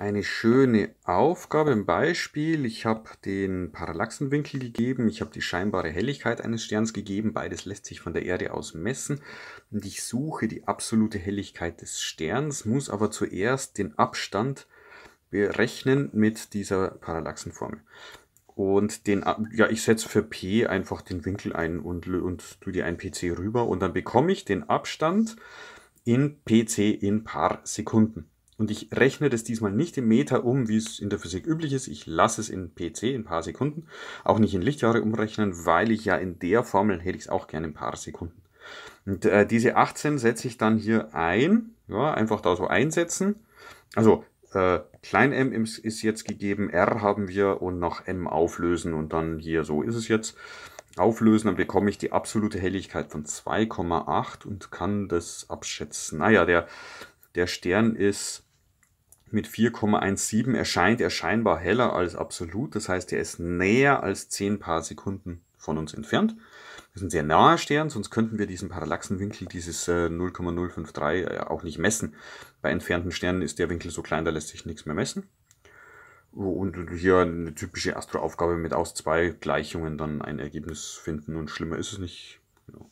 eine schöne Aufgabe im Beispiel. Ich habe den Parallaxenwinkel gegeben, ich habe die scheinbare Helligkeit eines Sterns gegeben. Beides lässt sich von der Erde aus messen. Und ich suche die absolute Helligkeit des Sterns, muss aber zuerst den Abstand berechnen mit dieser Parallaxenformel. Und den, ja, ich setze für P einfach den Winkel ein und, und tue dir ein PC rüber und dann bekomme ich den Abstand in PC in paar Sekunden. Und ich rechne das diesmal nicht in Meter um, wie es in der Physik üblich ist. Ich lasse es in PC in paar Sekunden, auch nicht in Lichtjahre umrechnen, weil ich ja in der Formel hätte ich es auch gerne in paar Sekunden. Und äh, diese 18 setze ich dann hier ein, ja, einfach da so einsetzen. Also äh, klein m ist jetzt gegeben, r haben wir und noch m auflösen und dann hier so ist es jetzt auflösen, dann bekomme ich die absolute Helligkeit von 2,8 und kann das abschätzen. Naja, ah der, der Stern ist mit 4,17 erscheint er scheinbar heller als absolut, das heißt, er ist näher als 10 paar Sekunden von uns entfernt. Das ist ein sehr naher Stern, sonst könnten wir diesen Parallaxenwinkel, dieses 0,053, äh, äh, auch nicht messen. Bei entfernten Sternen ist der Winkel so klein, da lässt sich nichts mehr messen. Und hier eine typische Astroaufgabe mit aus zwei Gleichungen dann ein Ergebnis finden und schlimmer ist es nicht. Genau.